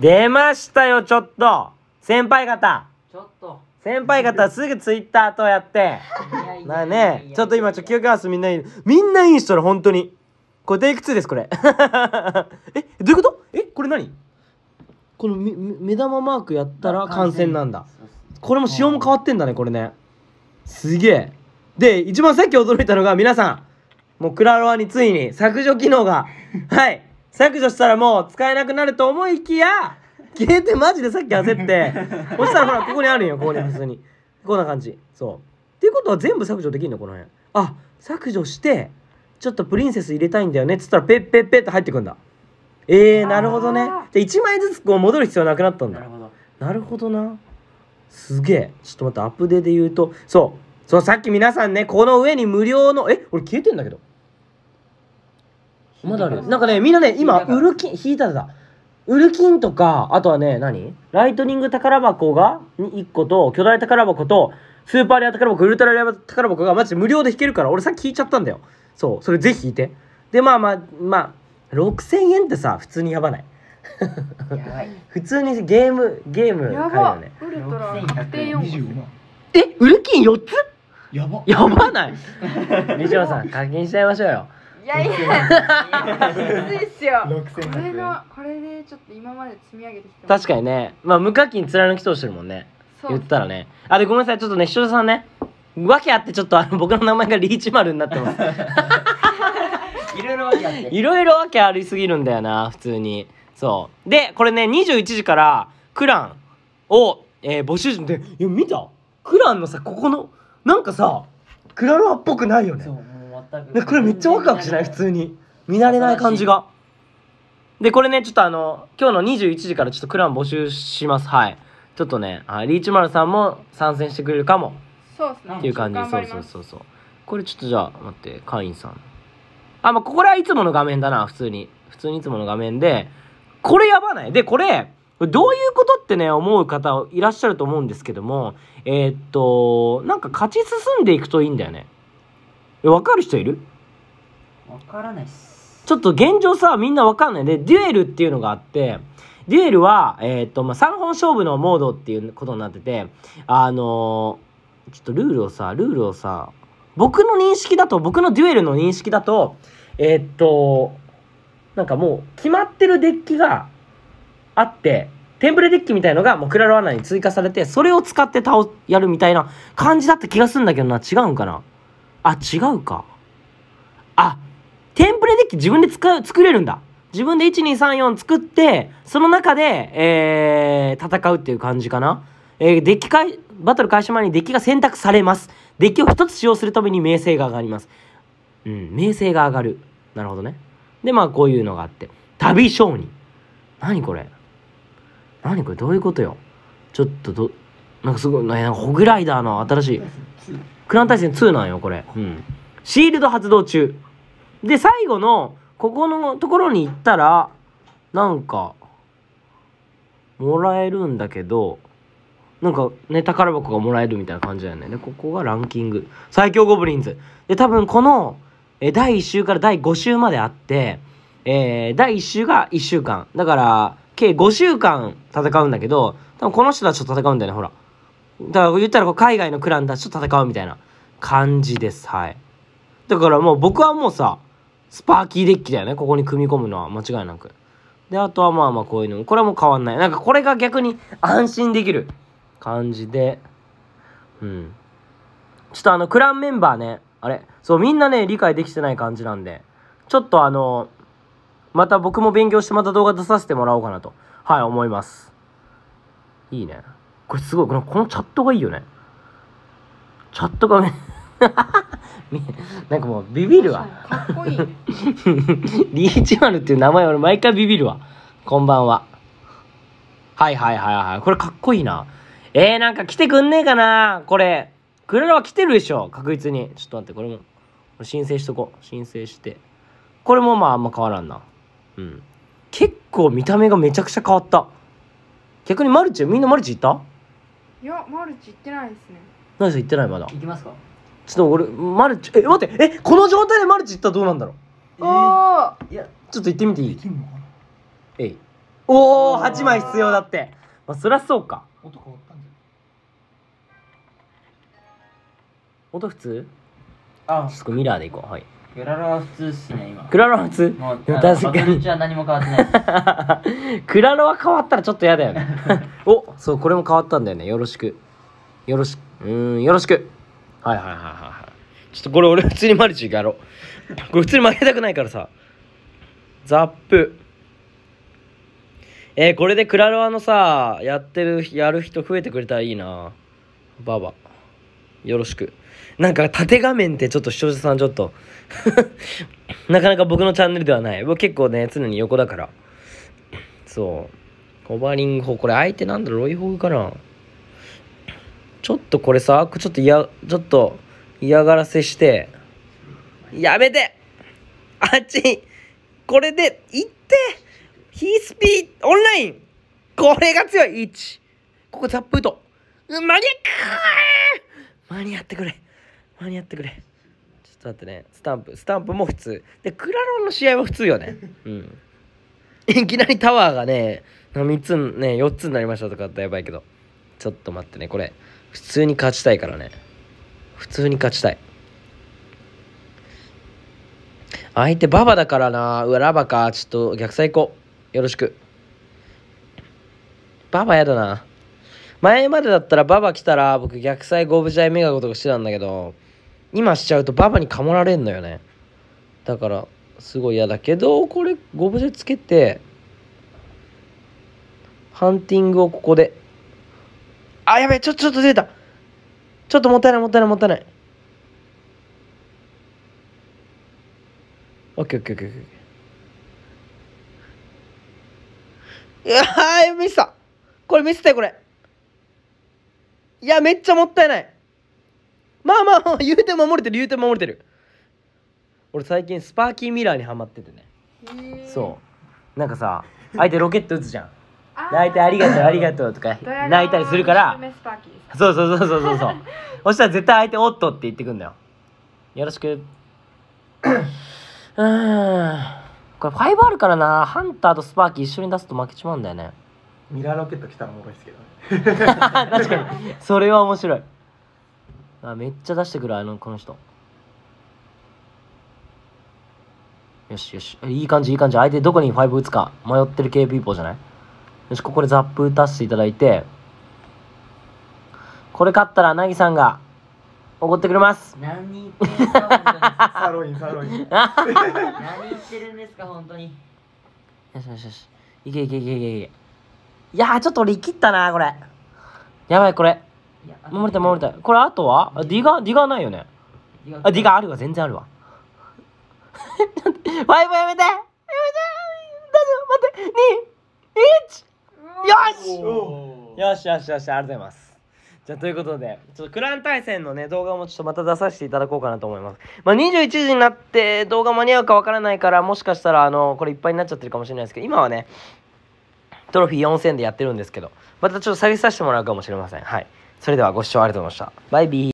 出ましたよ、ちょっと先輩方ちょっと先輩方すぐツイッターとやって。まあね、ちょっと今、ちょ、記憶合わせみんない。みんないい人だ、本当に。これテイク2です、これ。え、どういうことえ、これ何この目玉マークやったら感染なんだ。これも仕様も変わってんだね、これね。すげえ。で、一番さっき驚いたのが、皆さん、もうクラロワについに削除機能が、はい、削除したらもう使えなくなると思いきや消えてマジでさっき焦って そしたらほらここにあるんよここに普通にこんな感じそうっていうことは全部削除できんのこの辺あ削除してちょっとプリンセス入れたいんだよねっつったらペッペッペッって入ってくんだえー、なるほどねで1枚ずつこう戻る必要なくなったんだなるほどなすげえちょっと待ってアップデで言うとそうそうさっき皆さんねこの上に無料のえ俺消えてんだけどまだあるなんかねみんなね今ウルキン引いただウルキンとかあとはね何ライトニング宝箱が1個と巨大宝箱とスーパーレア宝箱ウルトラレア宝箱がマジで無料で引けるから俺さっき引いちゃったんだよそうそれぜひ引いてでまあまあまあ6000円ってさ普通にやばないやばい 普通にゲームゲーム買うよねえウルキン4つやばやばない 西野さん課金しちゃいましょうよいやいや、きついっすよ。これの、これでちょっと今まで積み上げてきた。確かにね。まあ、無課金貫き通してるもんね。言ったらね。あ、で、ごめんなさい。ちょっとね、視聴者さんね。訳あってちょっとあの僕の名前がリーチ丸になってます。いろいろ訳あって。いろいろ訳ありすぎるんだよな、普通に。そう。で、これね、21時から、クランを、えー、募集中で、いや、見たクランのさ、ここの、なんかさ、クラロワっぽくないよね。っ分これめっちゃワクワクしない普通に見慣れない感じがでこれねちょっとあの今日の21時からちょっとクラン募集しますはいちょっとねリーチマルさんも参戦してくれるかもそうですねっていう感じそうそうそうそうこれちょっとじゃあ待って会員さんあまあこれはいつもの画面だな普通に普通にいつもの画面でこれやばないでこれどういうことってね、思う方いらっしゃると思うんですけども、えー、っと、なんか勝ち進んでいくといいんだよね。え、わかる人いるわからないっす。ちょっと現状さ、みんなわかんないで、デュエルっていうのがあって、デュエルは、えっ、と、まあ、3本勝負のモードっていうことになってて、あのー、ちょっとルールをさ、ルールをさ、僕の認識だと、僕のデュエルの認識だと、えっ、と、なんかもう、決まってるデッキがあって、テンプレデッキみたいのがもうクラロアナに追加されて、それを使って倒、やるみたいな感じだった気がするんだけどな、違うんかなあ、違うか。あ、テンプレデッキ自分で使う、作れるんだ。自分で1234作って、その中で、えー、戦うっていう感じかな。えー、デッキかい、バトル開始前にデッキが選択されます。デッキを1つ使用するために名声が上がります。うん、名声が上がる。なるほどね。で、まあ、こういうのがあって。旅商人。何これ何これどういうことよちょっとど、なんかすごい、なんかホグライダーの新しい。クラン対戦2なんよ、これ。うん。シールド発動中。で、最後の、ここのところに行ったら、なんか、もらえるんだけど、なんかね、宝箱がもらえるみたいな感じだよね。で、ここがランキング。最強ゴブリンズ。で、多分この、え、第1週から第5週まであって、えー、第1週が1週間。だから、計5週間戦うんだけど、多分この人たちと戦うんだよね、ほら。だから言ったらこう海外のクランたちと戦うみたいな感じです。はい。だからもう僕はもうさ、スパーキーデッキだよね。ここに組み込むのは間違いなく。で、あとはまあまあこういうのも、これはもう変わんない。なんかこれが逆に安心できる感じで。うん。ちょっとあの、クランメンバーね、あれ、そう、みんなね、理解できてない感じなんで、ちょっとあの、また僕も勉強してまた動画出させてもらおうかなと、はい、思います。いいね。これすごい。このこのチャットがいいよね。チャットがめ、なんかもうビビるわ。かっこいい、リーチマルっていう名前俺毎回ビビるわ。こんばんは。はいはいはいはい。これかっこいいな。えー、なんか来てくんねえかなこれ。クレラは来てるでしょ確実に。ちょっと待って、これも。申請しとこう。申請して。これもまああんま変わらんな。うん。結構見た目がめちゃくちゃ変わった。逆にマルチ、みんなマルチ行ったいやマルチ行ってないですね何ですか行ってないまだ行きますかちょっと俺マルチえ待ってえこの状態でマルチ行ったらどうなんだろうえおいやちょっと行ってみていいえいおお八枚必要だってまあそりゃそうか音変わったんじゃ音普通ああちょっとミラーでいこうはいクララは普通っすね今クララは普通もう確かにバトは何も変わってない クララは変わったらちょっと嫌だよね おそうこれも変わったんだよねよろしくよろしくうんよろしくはいはいはいはいはいちょっとこれ俺普通にマルチやろうこれ普通に負けたくないからさザップえー、これでクラロワのさやってるやる人増えてくれたらいいなババよろしくなんか縦画面ってちょっと視聴者さんちょっと なかなか僕のチャンネルではない。僕結構ね、常に横だから。そう。ホバリング砲、これ相手なんだろう、ロイホグかな。ちょっとこれさ、ちょっと嫌、ちょっと嫌がらせして、やめてあっちこれで、行ってヒースピー、オンラインこれが強い !1! ここタップ打とうにニア間に合ってくれ間に合ってくれちょっと待ってねスタンプスタンプも普通でクラロンの試合は普通よねうんいきなりタワーがね3つね4つになりましたとかってやばいけどちょっと待ってねこれ普通に勝ちたいからね普通に勝ちたい相手ババだからなうわラバかちょっと逆サイ行こうよろしくババやだな前までだったらババ来たら僕逆サイゴブジャイメガゴとかしてたんだけど今しちゃうとババにかもられんのよねだからすごい嫌だけどこれゴブジェつけてハンティングをここであやべえちょちょっと出たちょっともったいないもったいないもったいないオッケーオッケーオッケーオッケーいやーミスったこれミスったよこれいやめっちゃもったいないまあまあまあ言うて守れてる言うて守れてる俺最近スパーキーミラーにはまっててねそうなんかさ相手ロケット打つじゃん泣いてありがとうありがとうとか泣いたりするからそうそうそうそうそうそう そしたら絶対相手「おっと」って言ってくんだよよろしく うんこれファイブあるからなハンターとスパーキー一緒に出すと負けちまうんだよねミラーロケット来たらおもろいですけどね 確かにそれは面白いあめっちゃ出してくる、あの、この人。よしよし。いい感じ、いい感じ。相手どこに5打つか迷ってる K ピーポーじゃないよし、ここでザップ打たせていただいて、これ勝ったら、なぎさんが、おごってくれます。何言ってるんですか、サロイン、サロイン。何言ってるんですか、本当に。よしよしよし。いけいけいけいけいけ。いやちょっと俺、切ったな、これ。やばい、これ。守りたい守りたいこれあとはあディガーディガーないよねあディガーあるわ全然あるわ ァイブやめてやめて大丈夫待って2 1よしよしよしよしありがとうございますじゃあということでちょっとクラン対戦のね動画もちょっとまた出させていただこうかなと思いますまあ21時になって動画間に合うかわからないからもしかしたらあのこれいっぱいになっちゃってるかもしれないですけど今はねトロフィー4000でやってるんですけどまたちょっと下げさせてもらうかもしれませんはいそれではご視聴ありがとうございました。バイビー。